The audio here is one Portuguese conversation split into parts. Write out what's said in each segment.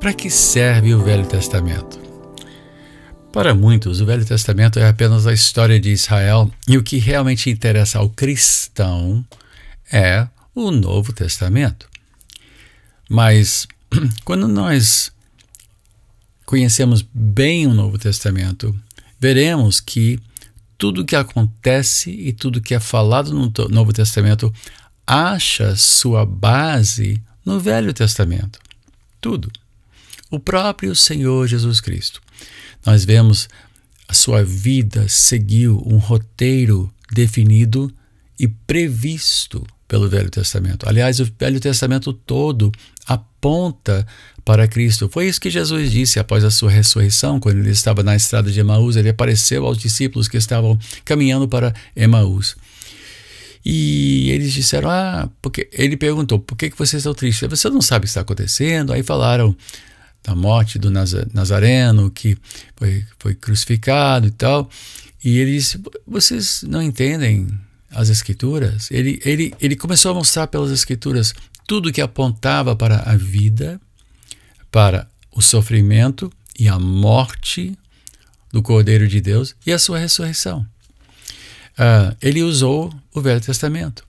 Para que serve o Velho Testamento? Para muitos, o Velho Testamento é apenas a história de Israel e o que realmente interessa ao cristão é o Novo Testamento. Mas quando nós conhecemos bem o Novo Testamento, veremos que tudo que acontece e tudo que é falado no Novo Testamento acha sua base no Velho Testamento. Tudo. O próprio Senhor Jesus Cristo. Nós vemos a sua vida seguiu um roteiro definido e previsto pelo Velho Testamento. Aliás, o Velho Testamento todo aponta para Cristo. Foi isso que Jesus disse após a sua ressurreição, quando ele estava na estrada de Emaús, ele apareceu aos discípulos que estavam caminhando para Emaús. E eles disseram: "Ah, porque ele perguntou: "Por que que vocês estão tristes? Você não sabe o que está acontecendo?" Aí falaram: da morte do Nazareno, que foi, foi crucificado e tal. E ele disse: Vocês não entendem as escrituras, ele, ele, ele começou a mostrar pelas escrituras tudo que apontava para a vida, para o sofrimento e a morte do Cordeiro de Deus e a sua ressurreição. Uh, ele usou o Velho Testamento.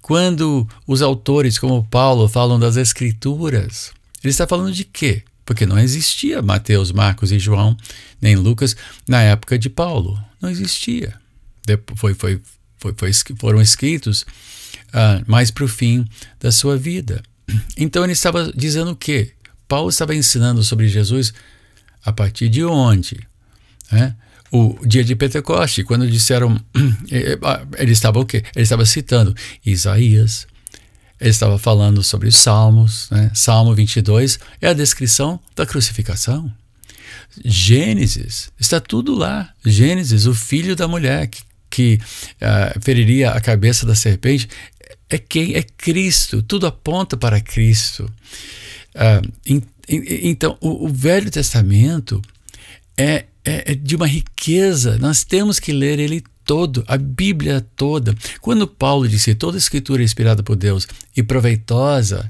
Quando os autores, como Paulo, falam das Escrituras, ele está falando de quê? Porque não existia Mateus, Marcos e João, nem Lucas na época de Paulo. Não existia. Depois foi foi, foi, foram escritos uh, mais para o fim da sua vida. Então ele estava dizendo o quê? Paulo estava ensinando sobre Jesus a partir de onde? Né? O dia de Pentecoste, quando disseram, eh, eh, ah, ele estava o quê? Ele estava citando Isaías, ele estava falando sobre os Salmos, né? Salmo 22 é a descrição da crucificação. Gênesis, está tudo lá. Gênesis, o filho da mulher que que uh, feriria a cabeça da serpente, é quem? É Cristo. Tudo aponta para Cristo. Uh, ah, in, in, então, o, o, Velho Testamento é, é, é de uma riqueza. Nós temos que ler ele todo, a Bíblia toda. Quando Paulo disse toda a escritura é inspirada por Deus e proveitosa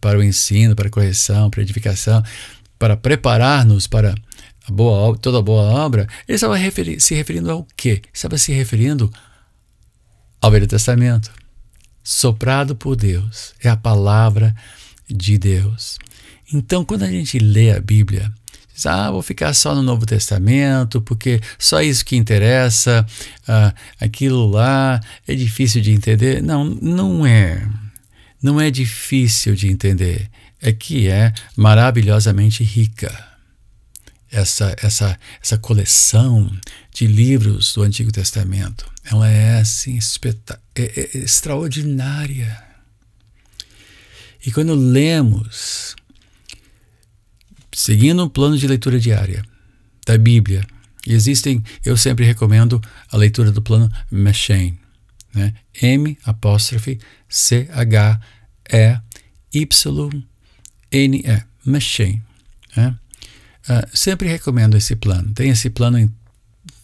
para o ensino, para a correção, para a edificação, para preparar-nos para a boa, toda boa obra, ele estava referi se referindo ao quê? Estava se referindo ao Velho Testamento, soprado por Deus, é a palavra de Deus. Então, quando a gente lê a Bíblia, diz, ah, vou ficar só no Novo Testamento, porque só isso que interessa, ah, aquilo lá é difícil de entender. Não, não é. Não é difícil de entender. É que é maravilhosamente rica essa, essa, essa coleção de livros do Antigo Testamento. Ela é, assim, é, é, é extraordinária. E quando lemos, seguindo um plano de leitura diária da Bíblia, existem, eu sempre recomendo a leitura do plano Meshem, né? M apóstrofe C H E Y N E, Meshem, né? Ah, sempre recomendo esse plano. Tem esse plano em,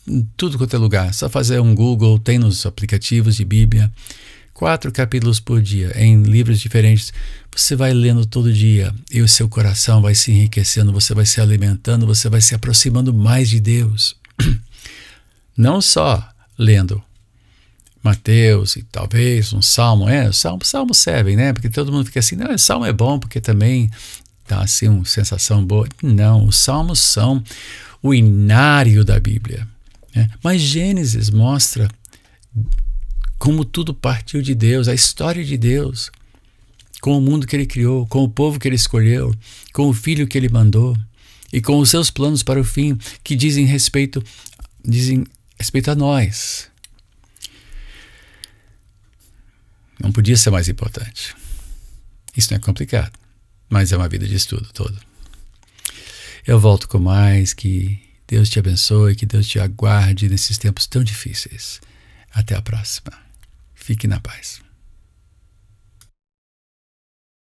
em tudo quanto é lugar. Só fazer um Google, tem nos aplicativos de Bíblia. Quatro capítulos por dia, em livros diferentes. Você vai lendo todo dia e o seu coração vai se enriquecendo, você vai se alimentando, você vai se aproximando mais de Deus. Não só lendo Mateus e talvez um salmo, é, salmo, Salmo servem, né? Porque todo mundo fica assim, não, salmo é bom porque também Dá tá, assim uma sensação boa. Não, os salmos são o inário da Bíblia. Né? Mas Gênesis mostra como tudo partiu de Deus, a história de Deus, com o mundo que ele criou, com o povo que ele escolheu, com o filho que ele mandou e com os seus planos para o fim que dizem respeito dizem respeito a nós. Não podia ser mais importante. Isso não é complicado. Mas é uma vida de estudo todo. Eu volto com mais. Que Deus te abençoe, que Deus te aguarde nesses tempos tão difíceis. Até a próxima. Fique na paz.